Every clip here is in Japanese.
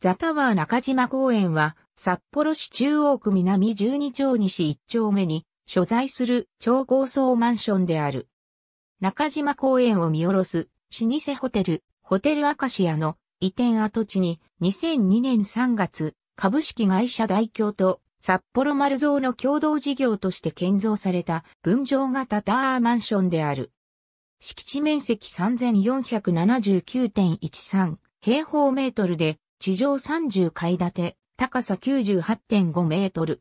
ザタワー中島公園は、札幌市中央区南12丁西1丁目に、所在する超高層マンションである。中島公園を見下ろす、老舗ホテル、ホテルアカシアの移転跡地に、2002年3月、株式会社大京と札幌丸蔵の共同事業として建造された分譲型タワーマンションである。敷地面積3479.13平方メートルで地上30階建て、高さ98.5メートル。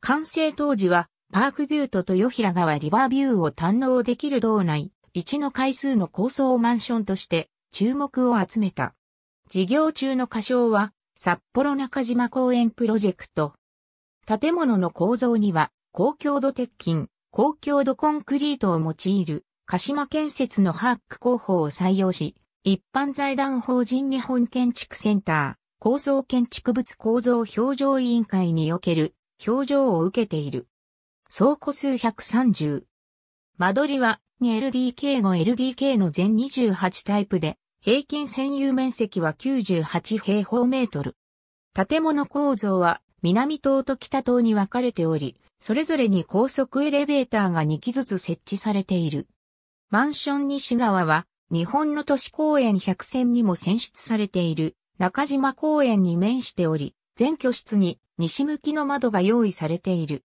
完成当時は、パークビューと豊平川リバービューを堪能できる道内、一の階数の高層マンションとして注目を集めた。事業中の仮称は、札幌中島公園プロジェクト。建物の構造には、高強度鉄筋、高強度コンクリートを用いる、鹿島建設のハーク工法を採用し、一般財団法人日本建築センター、構造建築物構造表情委員会における表情を受けている。総個数130。間取りは 2LDK5LDK の全28タイプで、平均占有面積は98平方メートル。建物構造は南棟と北棟に分かれており、それぞれに高速エレベーターが2基ずつ設置されている。マンション西側は日本の都市公園100選にも選出されている中島公園に面しており、全居室に西向きの窓が用意されている。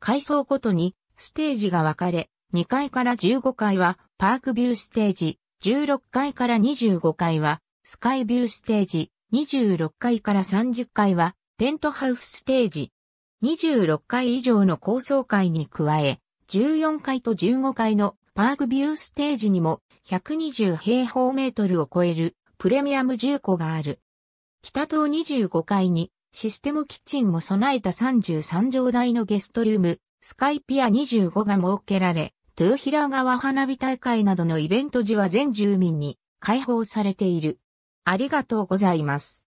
階層ごとにステージが分かれ、2階から15階はパークビューステージ、16階から25階はスカイビューステージ、26階から30階はペントハウスステージ。26階以上の高層階に加え、14階と15階のパークビューステージにも120平方メートルを超えるプレミアム住戸がある。北棟25階にシステムキッチンも備えた33畳台のゲストルーム、スカイピア25が設けられ、豊平川花火大会などのイベント時は全住民に開放されている。ありがとうございます。